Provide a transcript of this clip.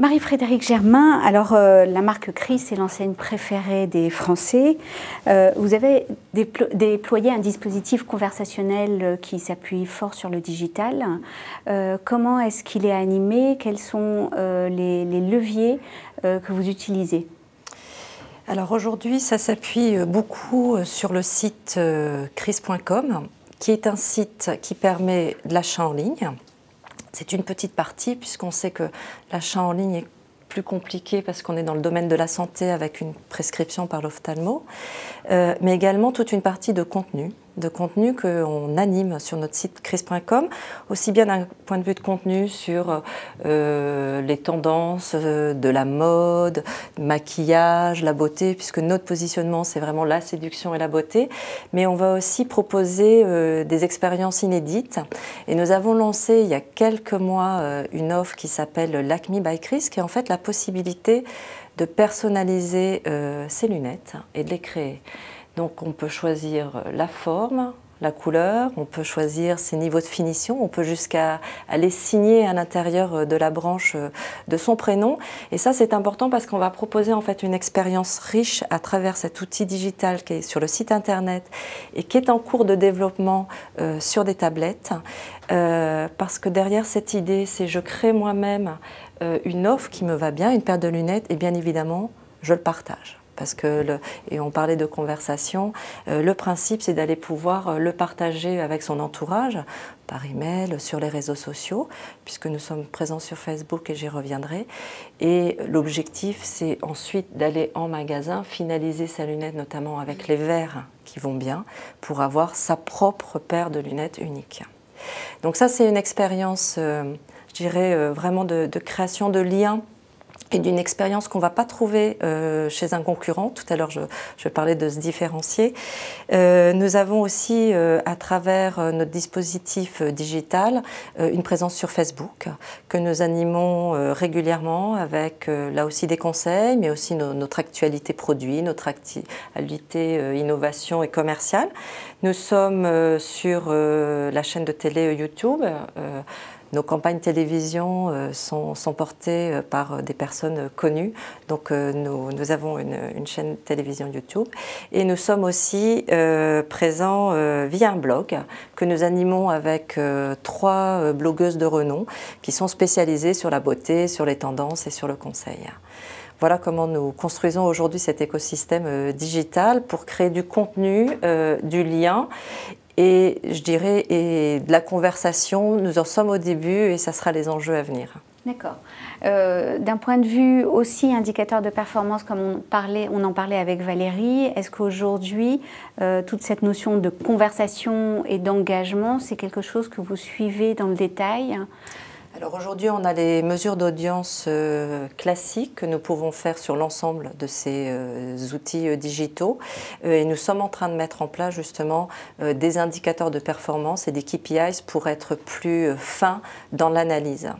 Marie-Frédérique Germain, alors euh, la marque Cris est l'enseigne préférée des Français. Euh, vous avez déployé un dispositif conversationnel euh, qui s'appuie fort sur le digital. comment est-ce qu'il est animé Quels sont les, leviers que vous utilisez Alors aujourd'hui, ça s'appuie beaucoup sur le site cris.com, qui est un site qui permet de l'achat en ligne c'est une petite partie puisqu'on sait que l'achat en ligne est plus compliqué parce qu'on est dans le domaine de la santé avec une prescription par l'ophtalmo, euh, mais également toute une partie de contenu de contenu qu'on anime sur notre site chris.com, aussi bien d'un point de vue de contenu sur euh, les tendances euh, de la mode, maquillage, la beauté, puisque notre positionnement c'est vraiment la séduction et la beauté, mais on va aussi proposer euh, des expériences inédites. Et nous avons lancé il y a quelques mois une offre qui s'appelle l'Acme by Chris, qui est en fait la possibilité de personnaliser ses lunettes et de les créer. Donc on peut choisir la forme, la couleur, on peut choisir ses niveaux de finition, on peut jusqu'à aller signer à l'intérieur de la branche euh, de son prénom. Et ça, c'est important parce qu'on va proposer en fait une expérience riche à travers cet outil digital qui est sur le site internet et qui est en cours de développement euh, sur des tablettes. Euh, parce que derrière cette idée, c'est je crée moi-même une offre qui me va bien, une paire de lunettes, et bien évidemment, je le partage. Parce que, le, et on parlait de conversation, euh, le principe c'est d'aller pouvoir euh, le partager avec son entourage par email, sur les réseaux sociaux, puisque nous sommes présents sur Facebook et j'y reviendrai. Et l'objectif, c'est ensuite d'aller en magasin, finaliser sa lunette, notamment avec les verres qui vont bien, pour avoir sa propre paire de lunettes unique. Donc ça, c'est une expérience, euh, je dirais, vraiment de, de, création de liens et d'une expérience qu'on ne va pas trouver euh, chez un concurrent. Tout à l'heure, je, parlais de se différencier. Euh, nous avons aussi, euh, à travers notre dispositif digital, une présence sur Facebook que nous animons régulièrement avec, là aussi, des conseils, mais aussi notre actualité produit, notre actualité innovation et commerciale. Nous sommes sur la chaîne de télé YouTube nos campagnes télévision euh, sont, portées euh, par euh, des personnes connues. Donc nous, avons une, chaîne télévision YouTube et nous sommes aussi présents via un blog que nous animons avec trois blogueuses de renom qui sont spécialisées sur la beauté, sur les tendances et sur le conseil. Voilà comment nous construisons aujourd'hui cet écosystème digital pour créer du contenu, du lien et je dirais et de la conversation. Nous en sommes au début et ça sera les enjeux à venir. D'accord. Euh, d'un point de vue aussi indicateur de performance, comme on, parlait, on en parlait avec Valérie, est-ce qu'aujourd'hui, euh, toute cette notion de conversation et d'engagement, c'est quelque chose que vous suivez dans le détail alors aujourd'hui, on a les mesures d'audience euh, classiques que nous pouvons faire sur l'ensemble de ces euh, outils euh, digitaux. Et nous sommes en train de mettre en place justement des indicateurs de performance et des KPIs pour être plus fins dans l'analyse.